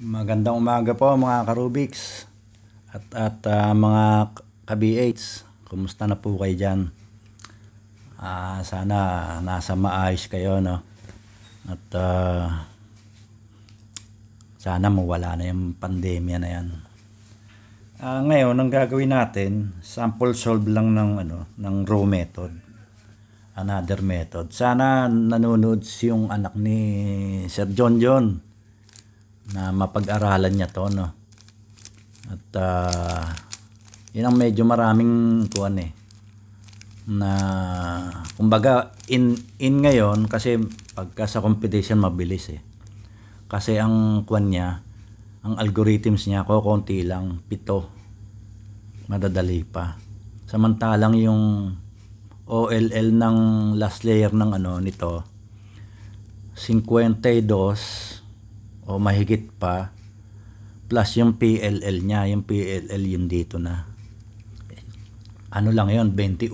Magandang umaga po mga karubix at, at uh, mga ka Kumusta na po kayo dyan? Uh, sana nasa maayos kayo no? At uh, sana mawala na yung pandemya na yan. Uh, ngayon, ang gagawin natin, sample solve lang ng, ano, ng row method. Another method. Sana nanonood yung anak ni Sir John John na mapag-aralan niya to no at uh, yun ang medyo maraming kuan eh na kumbaga in in ngayon kasi pagka sa competition mabilis eh kasi ang kuan niya ang algorithms niya ko konti lang pito madadali pa samantalang yung OLL ng last layer ng ano nito 52 o mahigit pa plus yung PLL niya, yung PLL yun dito na. Ano lang yon 21.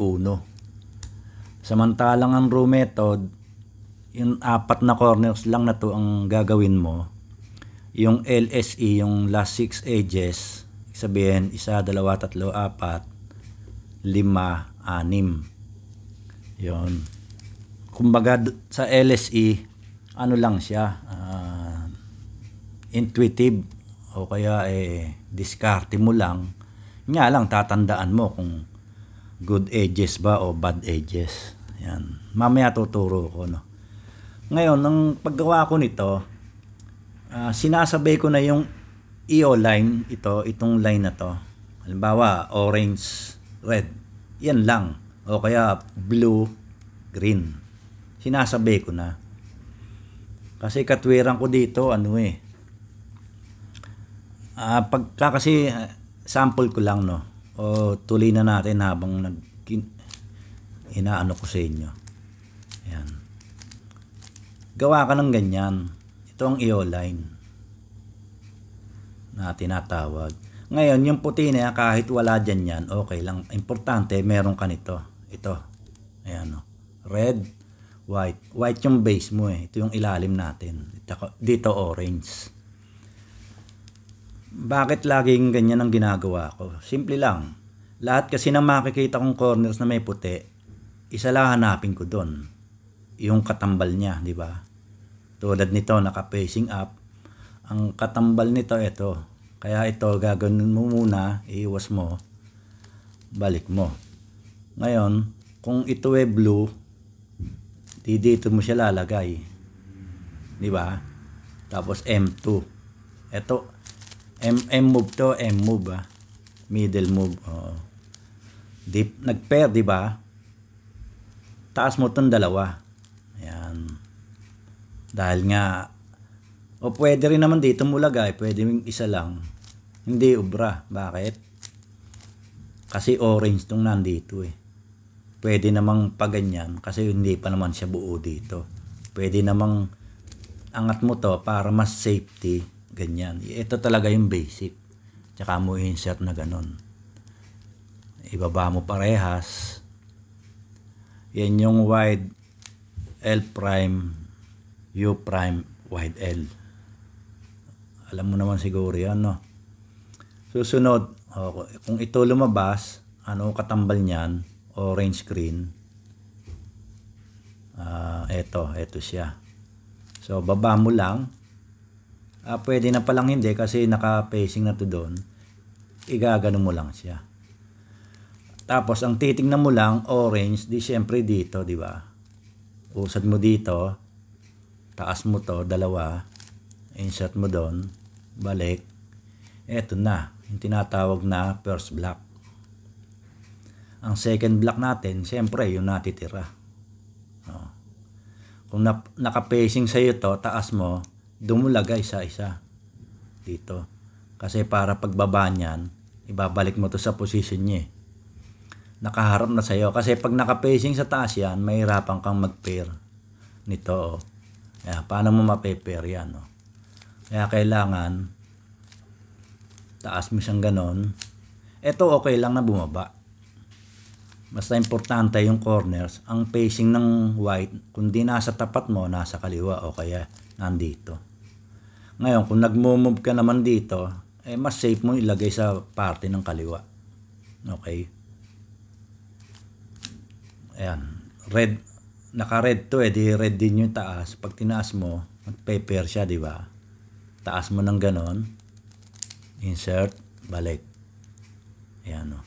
Samantalang ang row method, yung apat na corners lang na to ang gagawin mo. Yung LSE, yung last six edges, sabihin, isa, dalawa, tatlo, apat, lima, anim. Yon. Kumbaga sa LSE, ano lang siya, uh, intuitive o kaya eh diskarte mo lang. Nga lang tatandaan mo kung good edges ba o bad edges. Yan. Mamaya tuturo ko no. Ngayon, ang paggawa ko nito, uh, sinasabay ko na yung EO line ito, itong line na to. Halimbawa, orange, red. Yan lang. O kaya blue, green. Sinasabay ko na. Kasi katwiran ko dito, ano eh, Uh, pagka kasi ah, sample ko lang no. O tuloy na natin habang nag inaano ko sa inyo. Ayun. Gawa ka ng ganyan. Ito ang EO-line na tinatawag. Ngayon, yung puti na yan, kahit wala dyan yan, okay lang. Importante, meron ka nito. Ito. Ayan o. Red, white. White yung base mo eh. Ito yung ilalim natin. Dito, dito orange bakit laging ganyan ang ginagawa ko? Simple lang. Lahat kasi ng makikita kong corners na may puti, isa lang hanapin ko doon. Yung katambal niya, di ba? Tulad nito, naka-facing up. Ang katambal nito, ito. Kaya ito, gagawin mo muna, iiwas mo, balik mo. Ngayon, kung ito ay blue, di dito mo siya lalagay. Di ba? Tapos M2. Ito, M, M move to, M move ah. Middle move, oo. Deep, nag-pair, di ba? Taas mo 'tong dalawa. Ayun. Dahil nga, o pwede rin naman dito mulagay, pwede yung isa lang. Hindi ubra. Bakit? Kasi orange 'tong nandito eh. Pwede namang paganyan kasi hindi pa naman siya buo dito. Pwede namang angat mo to para mas safety ganyan. Ito talaga yung basic. Tsaka mo insert na ganun. Ibaba mo parehas. Yan yung wide L prime, U prime, wide L. Alam mo naman siguro yan, no? Susunod, oh, kung ito lumabas, ano katambal niyan? Orange green. Uh, ah, ito, ito siya. So, baba mo lang uh, pwede na palang hindi kasi naka-facing na to doon, igagano mo lang siya. Tapos, ang titingnan mo lang, orange, di syempre dito, di ba? Usad mo dito, taas mo to, dalawa, insert mo doon, balik, eto na, yung tinatawag na first block. Ang second block natin, syempre, yung natitira. No. Kung na, naka-facing sa'yo to, taas mo, dumulagay isa isa dito. Kasi para pagbaba niyan, ibabalik mo to sa position niya. Eh. Nakaharap na sa iyo Kasi pag naka-facing sa taas yan, mahirapan kang mag-pair nito. Oh. paano mo mape-pair yan? no? Oh? Kaya kailangan taas mo siyang ganon. Ito okay lang na bumaba. mas importante yung corners. Ang facing ng white, kung di nasa tapat mo, nasa kaliwa o kaya nandito. Ngayon, kung nagmo-move ka naman dito, eh mas safe mo ilagay sa parte ng kaliwa. Okay? Ayan. Red, naka-red to eh. Di red din yung taas. Pag tinaas mo, magpe paper siya, di ba? Taas mo ng ganon. Insert, balik. Ayan o. Oh.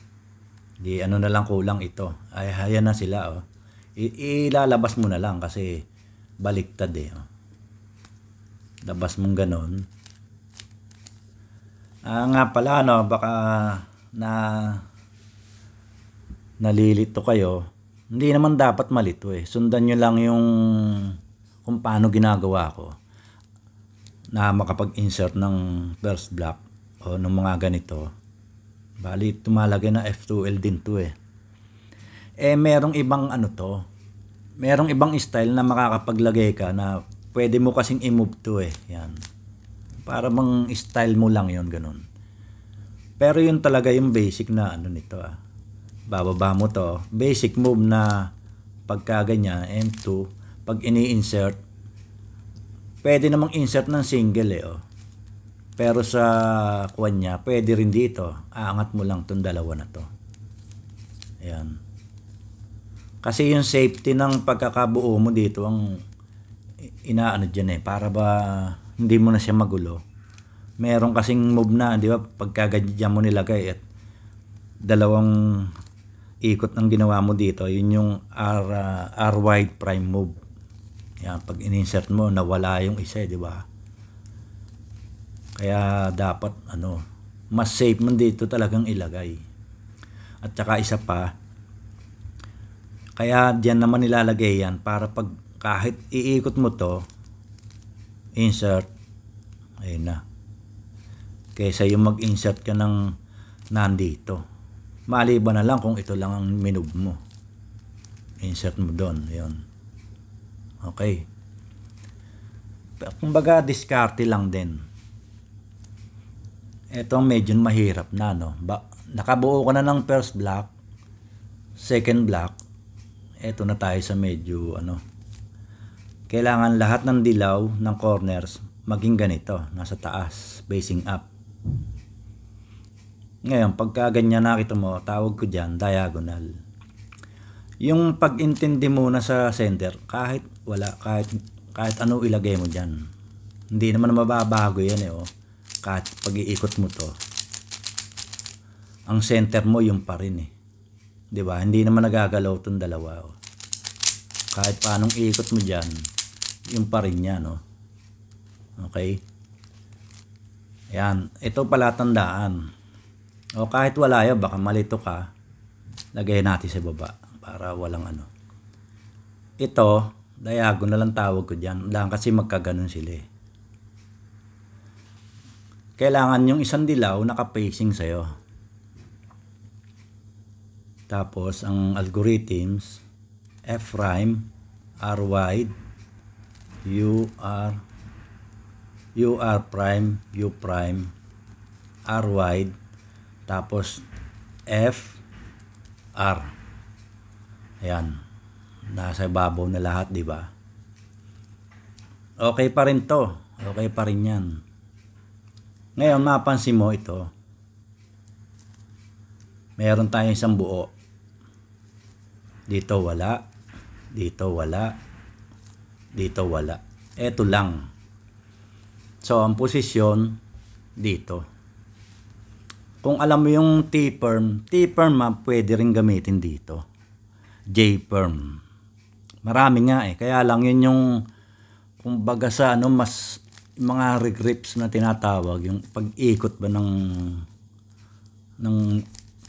Di ano na lang kulang ito. Ay, ayan na sila o. Oh. I- ilalabas mo na lang kasi baliktad eh. Oh labas mong ganon ah nga pala ano baka na nalilito kayo hindi naman dapat malito eh sundan nyo lang yung kung paano ginagawa ko na makapag-insert ng first block o ng mga ganito bali tumalagay na F2L din to eh eh merong ibang ano to merong ibang style na makakapaglagay ka na pwede mo kasing i-move to eh. Yan. Para mang style mo lang yon ganun. Pero yun talaga yung basic na ano nito ah. Bababa mo to. Basic move na pagka ganyan, M2, pag ini-insert, pwede namang insert ng single eh oh. Pero sa kuwan niya, pwede rin dito. Aangat mo lang tong dalawa na to. Ayan. Kasi yung safety ng pagkakabuo mo dito ang inaano dyan eh, para ba hindi mo na siya magulo. Meron kasing move na, di ba, pagka ganyan mo nilagay at dalawang ikot ng ginawa mo dito, yun yung R, uh, R wide prime move. Yan, pag ininsert mo, nawala yung isa, eh, di ba? Kaya dapat, ano, mas safe man dito talagang ilagay. At saka isa pa, kaya diyan naman nilalagay yan para pag kahit iikot mo to insert ayun na kaysa yung mag-insert ka ng nandito maliban na lang kung ito lang ang minub mo insert mo doon yun okay kumbaga diskarte lang din ito medyo mahirap na no ba nakabuo ko na ng first block second block eto na tayo sa medyo ano kailangan lahat ng dilaw ng corners maging ganito, nasa taas, facing up. Ngayon, pagka ganyan nakita mo, tawag ko dyan, diagonal. Yung pag-intindi mo na sa center, kahit wala, kahit, kahit ano ilagay mo dyan. Hindi naman mababago yan eh, oh. kahit pag-iikot mo to. Ang center mo yung pa rin eh. 'Di ba? Hindi naman nagagalaw tong dalawa. Oh kahit paanong iikot mo dyan yung pa niya no okay Ayun, ito pala tandaan. O kahit wala 'yo, baka malito ka, lagay natin sa baba para walang ano. Ito, diagonal lang tawag ko diyan, Dahil kasi magkaganon sila eh. Kailangan yung isang dilaw naka-facing sa'yo. Tapos, ang algorithms, F prime, R wide, u r u r prime u prime r wide tapos f r ayan nasa babaw na lahat di ba okay pa rin to okay pa rin yan ngayon mapansin mo ito meron tayong isang buo dito wala dito wala dito wala. Ito lang. So, ang posisyon dito. Kung alam mo yung T-perm, T-perm ma, ah, pwede rin gamitin dito. J-perm. Marami nga eh. Kaya lang yun yung kumbaga sa ano mas mga regrips na tinatawag yung pag-ikot ba ng ng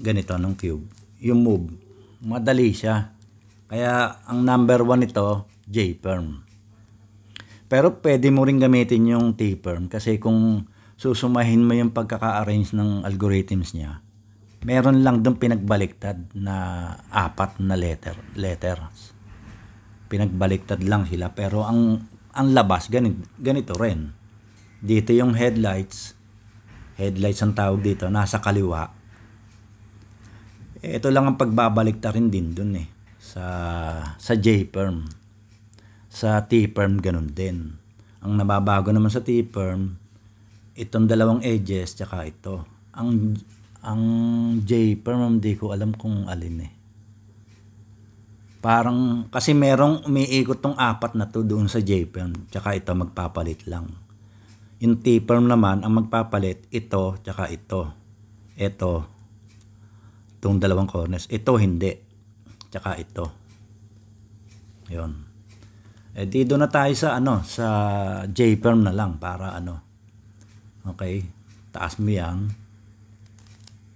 ganito ng cube yung move madali siya kaya ang number 1 ito J-perm pero pwede mo rin gamitin yung tapeworm kasi kung susumahin mo yung pagkaka-arrange ng algorithms niya, meron lang doon pinagbaliktad na apat na letter, letters. Pinagbaliktad lang sila pero ang ang labas ganito, ganito rin. Dito yung headlights, headlights ang tawag dito, nasa kaliwa. Ito lang ang pagbabaliktad rin din doon eh sa sa J-perm. Sa T-perm, ganun din. Ang nababago naman sa T-perm, itong dalawang edges, tsaka ito. Ang, ang J-perm, hindi ko alam kung alin eh. Parang, kasi merong umiikot tong apat na to doon sa J-perm, tsaka ito magpapalit lang. Yung T-perm naman, ang magpapalit, ito, tsaka ito. Ito, itong dalawang corners. Ito hindi, tsaka ito. Yun. Eh dito na tayo sa ano, sa J-perm na lang para ano. Okay? Taas mo yan.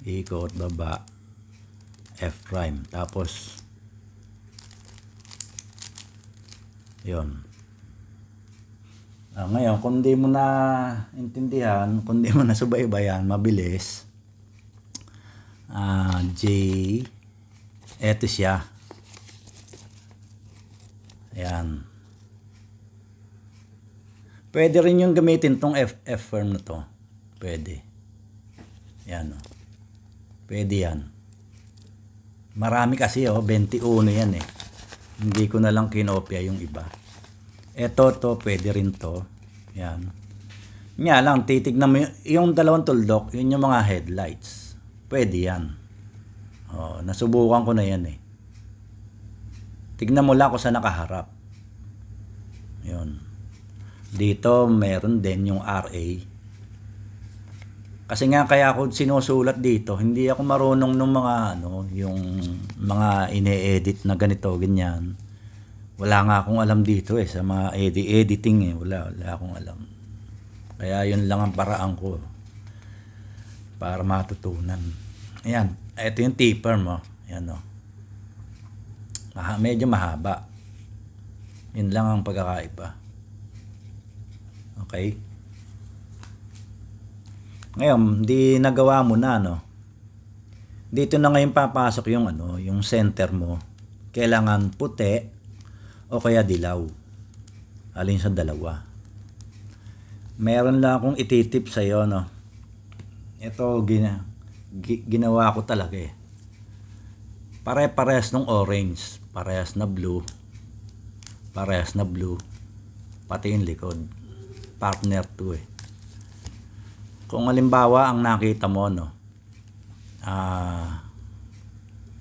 Ikot baba. F prime. Tapos yon Ah, ngayon, kung di mo na intindihan, kung di mo na subaybayan, mabilis. Ah, J, eto siya. Ayan. Pwede rin yung gamitin tong F, F firm na to. Pwede. Yan o. Oh. Pwede yan. Marami kasi o. Oh, 21 yan eh. Hindi ko na lang kinopya yung iba. Eto to. Pwede rin to. Yan. Nga lang. Titignan mo yung, yung dalawang tuldok. Yun yung mga headlights. Pwede yan. oh nasubukan ko na yan eh. Tignan mo lang ako sa nakaharap. Yun. Dito, meron din yung RA. Kasi nga kaya ako sinusulat dito, hindi ako marunong ng mga ano, yung mga ine-edit na ganito, ganyan. Wala nga akong alam dito eh sa mga edi editing eh, wala wala akong alam. Kaya yun lang ang paraan ko para matutunan. Ayan, ito yung taper mo. Ayan oh. Maha, medyo mahaba. Yun lang ang pagkakaiba. Okay? Ngayon, di nagawa mo na, no? Dito na ngayon papasok yung ano, yung center mo. Kailangan puti o kaya dilaw. Alin sa dalawa. Meron lang akong ititip sa iyo, no? Ito, gina, ginawa ko talaga eh. Pare-pares ng orange, pares na blue, pares na blue, pati yung likod partner to eh. Kung halimbawa ang nakita mo no, ah,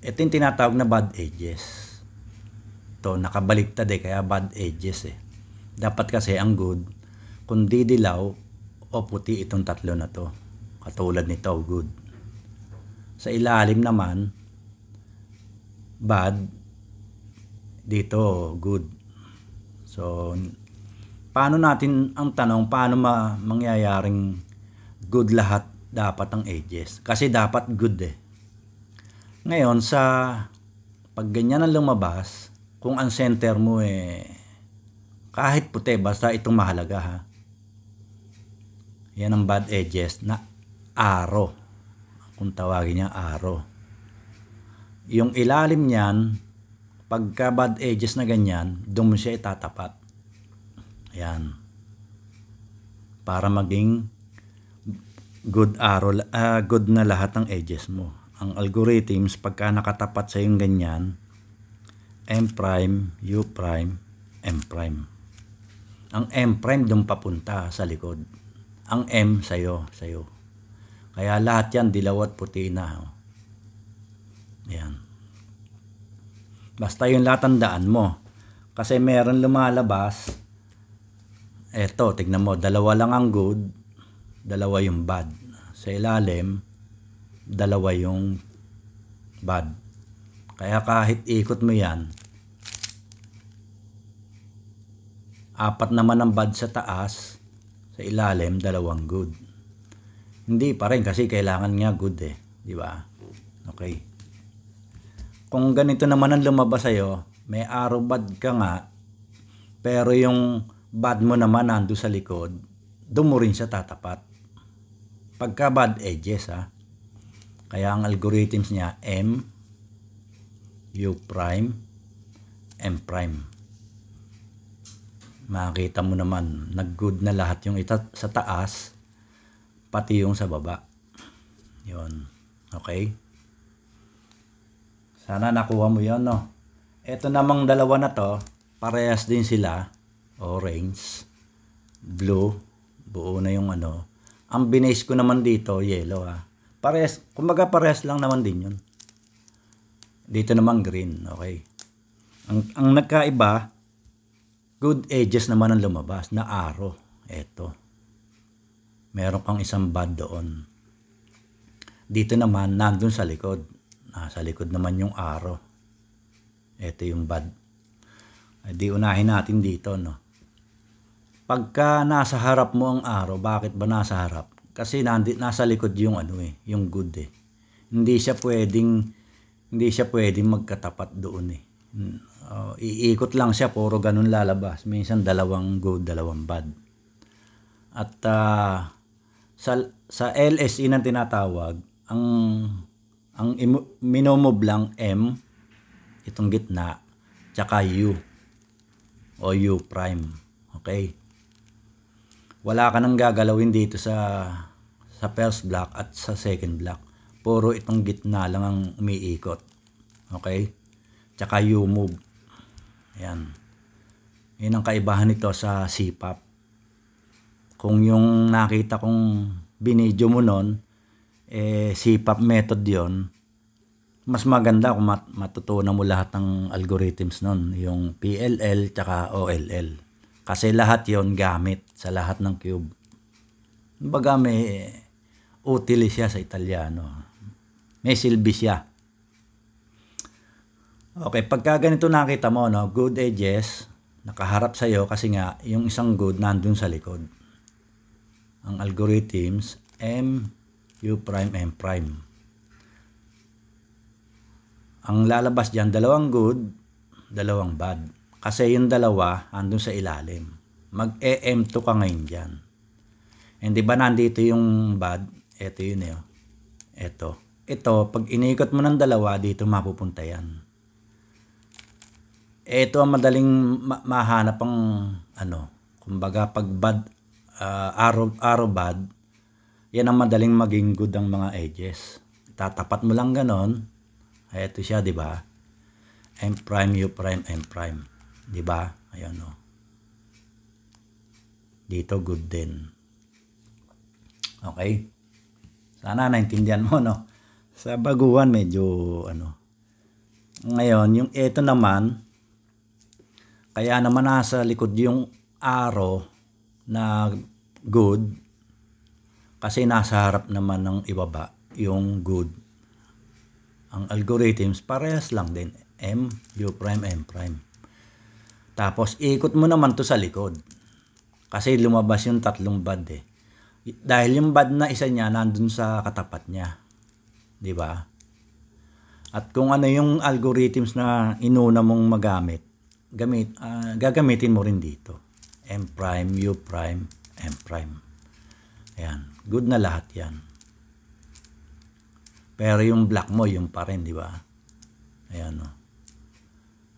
uh, tinatawag na bad edges. To nakabaliktad eh, kaya bad edges eh. Dapat kasi ang good, kung didilaw o puti itong tatlo na to. Katulad nito, good. Sa ilalim naman, bad, dito, good. So, paano natin ang tanong, paano ma- mangyayaring good lahat dapat ang ages? Kasi dapat good eh. Ngayon, sa pag ganyan ang lumabas, kung ang center mo eh, kahit puti, basta itong mahalaga ha. Yan ang bad edges na aro. Kung tawagin niya aro. Yung ilalim niyan, pagka bad edges na ganyan, doon siya itatapat Ayan. Para maging good arrow, uh, good na lahat ng edges mo. Ang algorithms, pagka nakatapat sa yung ganyan, M prime, U prime, M prime. Ang M prime doon papunta sa likod. Ang M sa'yo, sa'yo. Kaya lahat yan dilaw at puti na. Oh. Ayan. Basta yung latandaan mo. Kasi meron lumalabas Eto, tignan mo, dalawa lang ang good, dalawa yung bad. Sa ilalim, dalawa yung bad. Kaya kahit ikot mo yan, apat naman ang bad sa taas, sa ilalim, dalawang good. Hindi pa rin kasi kailangan nga good eh. Di ba? Okay. Kung ganito naman ang lumabas sa'yo, may arrow bad ka nga, pero yung bad mo naman nando sa likod, doon mo rin siya tatapat. Pagka bad edges ha. Kaya ang algorithms niya M, U prime, M prime. Makita mo naman, nag-good na lahat yung ita sa taas, pati yung sa baba. yon Okay? Sana nakuha mo yon no? Ito namang dalawa na to, parehas din sila orange, blue, buo na yung ano. Ang binase ko naman dito, yellow ha. Ah. Parehas, kumbaga parehas lang naman din yun. Dito naman green, okay. Ang, ang nagkaiba, good edges naman ang lumabas na arrow. Eto. Meron kang isang bad doon. Dito naman, nandun sa likod. Nasa likod naman yung arrow. Ito yung bad. Di unahin natin dito, no? pagka nasa harap mo ang araw, bakit ba nasa harap? Kasi nandi, nasa likod yung ano eh, yung good eh. Hindi siya pwedeng hindi siya pwedeng magkatapat doon eh. Uh, iikot lang siya, puro ganun lalabas. Minsan dalawang good, dalawang bad. At uh, sa sa LSE na tinatawag, ang ang minomob lang M itong gitna tsaka U o U prime. Okay? wala ka nang gagalawin dito sa sa first block at sa second block. Puro itong gitna lang ang umiikot. Okay? Tsaka you move. Ayan. Yan ang kaibahan nito sa CPAP. Kung yung nakita kong binidyo mo nun, eh, CPAP method yon mas maganda kung mat matutunan mo lahat ng algorithms nun. Yung PLL tsaka OLL. Kasi lahat yon gamit sa lahat ng cube. Baga may utili siya sa Italiano. May silbi siya. Okay, pagka ganito nakita mo, no, good edges, nakaharap sa iyo kasi nga yung isang good nandun sa likod. Ang algorithms, M, U prime, M prime. Ang lalabas diyan, dalawang good, dalawang bad. Kasi yung dalawa, andun sa ilalim. Mag-EM2 ka ngayon dyan. Hindi ba nandito yung bad? Ito yun eh. Ito. Oh. Ito, pag iniikot mo ng dalawa, dito mapupunta yan. Ito ang madaling ma- mahanap ang ano, kumbaga pag bad, uh, arrow, arrow bad, yan ang madaling maging good ang mga edges. Tatapat mo lang ganon. Ito siya, di ba? M prime, U prime, M prime. 'Di ba? Ayun oh. Dito good din. Okay? Sana naintindihan mo no. Sa baguhan medyo ano. Ngayon, yung ito naman kaya naman nasa likod yung arrow na good kasi nasa harap naman ng ibaba yung good. Ang algorithms parehas lang din. M, U prime, M prime. Tapos ikot mo naman to sa likod. Kasi lumabas yung tatlong bad eh. Dahil yung bad na isa niya nandun sa katapat niya. 'Di ba? At kung ano yung algorithms na inuna mong magamit, gamit, uh, gagamitin mo rin dito. M prime, U prime, M prime. Ayan. Good na lahat yan. Pero yung black mo, yung pa rin, di ba? Ayan, no? Oh.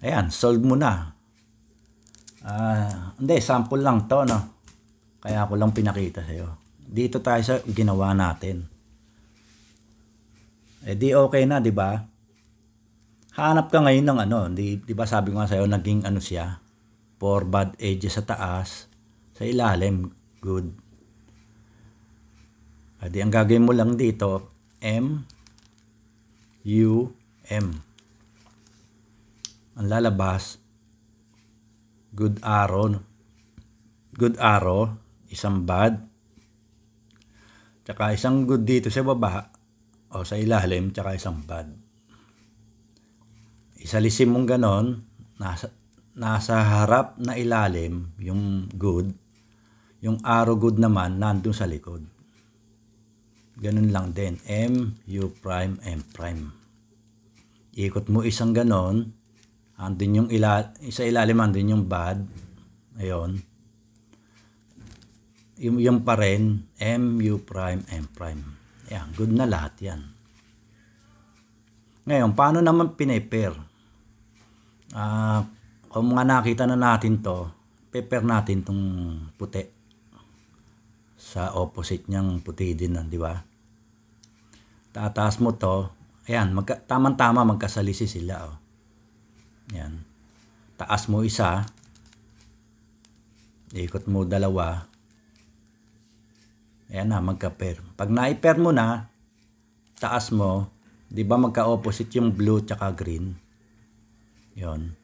Ayan, solve mo na. Ah, uh, hindi, sample lang to, no? Kaya ako lang pinakita sa'yo. Dito tayo sa ginawa natin. Eh di okay na, di ba? Hanap ka ngayon ng ano, di, di ba sabi ko nga sa'yo, naging ano siya? Four bad edges sa taas, sa ilalim, good. Eh di ang gagawin mo lang dito, M, U, M. Ang lalabas, good arrow good arrow isang bad tsaka isang good dito sa baba o sa ilalim tsaka isang bad Isalisin mong ganon nasa, nasa harap na ilalim yung good yung arrow good naman nandun sa likod ganun lang din m u prime m prime ikot mo isang ganon Andun yung ila sa ilalim andun yung bad. Ayun. Yung, yung pa rin, M, U prime, M prime. Yan, good na lahat yan. Ngayon, paano naman pinaper Ah, uh, kung mga nakita na natin to, paper natin tong puti sa opposite niyang puti din di ba? Tataas mo to, ayan, magka, tamang-tama magkasalisi sila. Oh. Yan. Taas mo isa. Ikot mo dalawa. Ayan na, magka-pair. Pag na-pair mo na, taas mo, 'di ba magka-opposite yung blue tsaka green? 'Yon.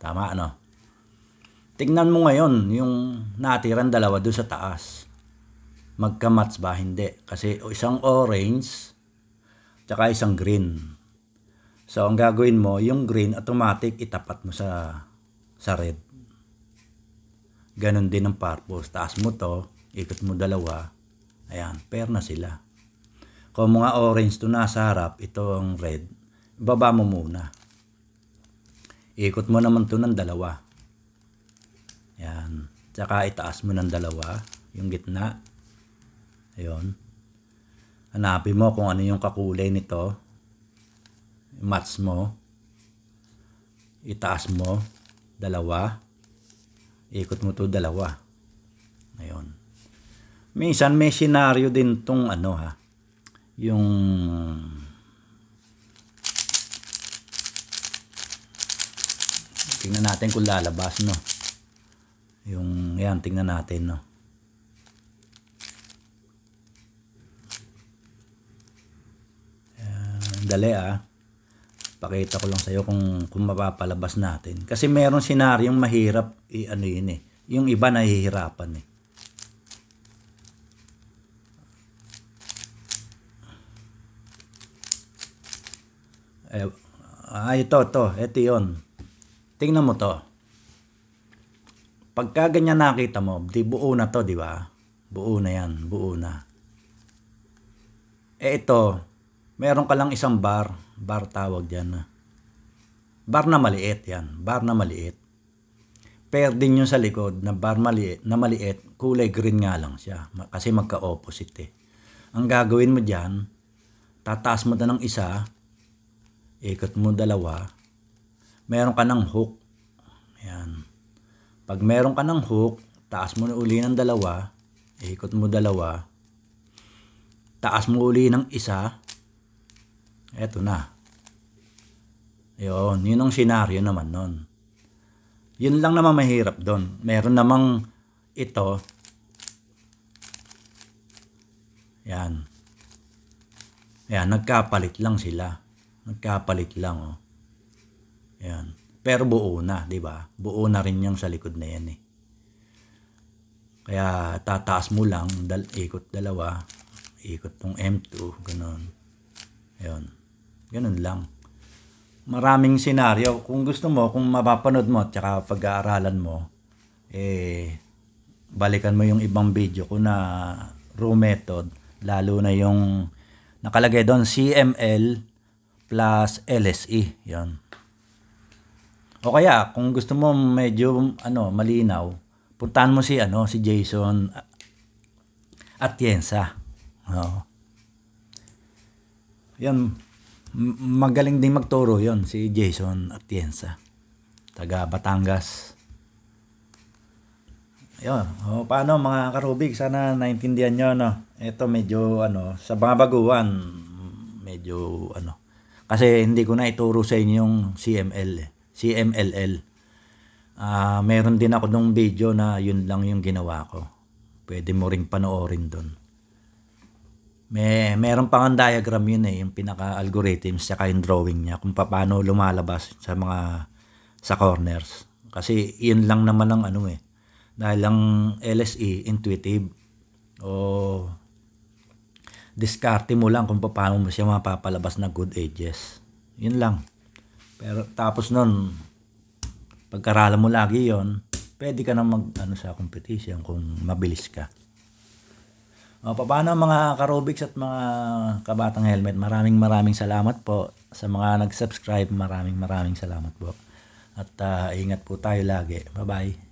Tama ano? Tingnan mo ngayon yung natirang dalawa doon sa taas. Magka-match ba hindi? Kasi isang orange tsaka isang green. So, ang gagawin mo, yung green, automatic itapat mo sa, sa red. Ganon din ang purpose. Taas mo to, ikot mo dalawa. Ayan, pair na sila. Kung mga orange to na sa harap, ito ang red. Baba mo muna. Ikot mo naman to ng dalawa. Ayan. Tsaka itaas mo ng dalawa, yung gitna. Ayun. Hanapin mo kung ano yung kakulay nito mats mo, itaas mo, dalawa, ikot mo to dalawa. Ayun. Minsan may senaryo din tong ano ha, yung tingnan natin kung lalabas no yung yan tingnan natin no uh, dali ah Pakita ko lang sa iyo kung, kung mapapalabas natin. Kasi meron senaryong mahirap i-ano yun eh. Yung iba nahihirapan eh. Eh, ah, ito, to, Ito yun. Tingnan mo to. Pagka ganyan nakita mo, di buo na to, di ba? Buo na yan, buo na. Eh ito, meron ka lang isang bar, bar tawag dyan. Ah. Bar na maliit yan, bar na maliit. Pair din yung sa likod na bar maliit, na maliit, kulay green nga lang siya kasi magka-opposite eh. Ang gagawin mo dyan, tataas mo na ng isa, ikot mo dalawa, meron ka ng hook. Ayan. Pag meron ka ng hook, taas mo na uli ng dalawa, ikot mo dalawa, taas mo uli ng isa, Eto na. Yun, yun ang senaryo naman nun. Yun lang naman mahirap doon. Meron namang ito. Yan. Yan, nagkapalit lang sila. Nagkapalit lang, oh. Yan. Pero buo na, di ba? Buo na rin yung sa likod na yan, eh. Kaya tataas mo lang, dal ikot dalawa, ikot tong M2, ganun. Ayun. Ganun lang. Maraming senaryo. Kung gusto mo, kung mapapanood mo at saka pag-aaralan mo, eh, balikan mo yung ibang video ko na row method, lalo na yung nakalagay doon CML plus LSE. Yan. O kaya, kung gusto mo medyo ano, malinaw, puntahan mo si ano si Jason Atienza. Oo. Yan, magaling din magturo yon si Jason Atienza. Taga Batangas. Yun. O, paano mga karubig? Sana naintindihan nyo. No? Ito medyo ano, sa mga baguhan, medyo ano. Kasi hindi ko na ituro sa inyo yung CML. Eh. CMLL. Uh, ah, meron din ako nung video na yun lang yung ginawa ko. Pwede mo ring panoorin doon. May, meron pang ang diagram yun eh, yung pinaka-algorithms saka yung drawing niya kung paano lumalabas sa mga sa corners. Kasi yun lang naman ang ano eh. Dahil ang LSE, intuitive. O diskarte mo lang kung paano mo siya mapapalabas na good edges. Yun lang. Pero tapos nun, pagkaralan mo lagi yon pwede ka na mag ano sa competition kung mabilis ka. O, oh, paano mga karobics at mga kabatang helmet? Maraming maraming salamat po sa mga nag-subscribe. Maraming maraming salamat po. At uh, ingat po tayo lagi. Bye-bye.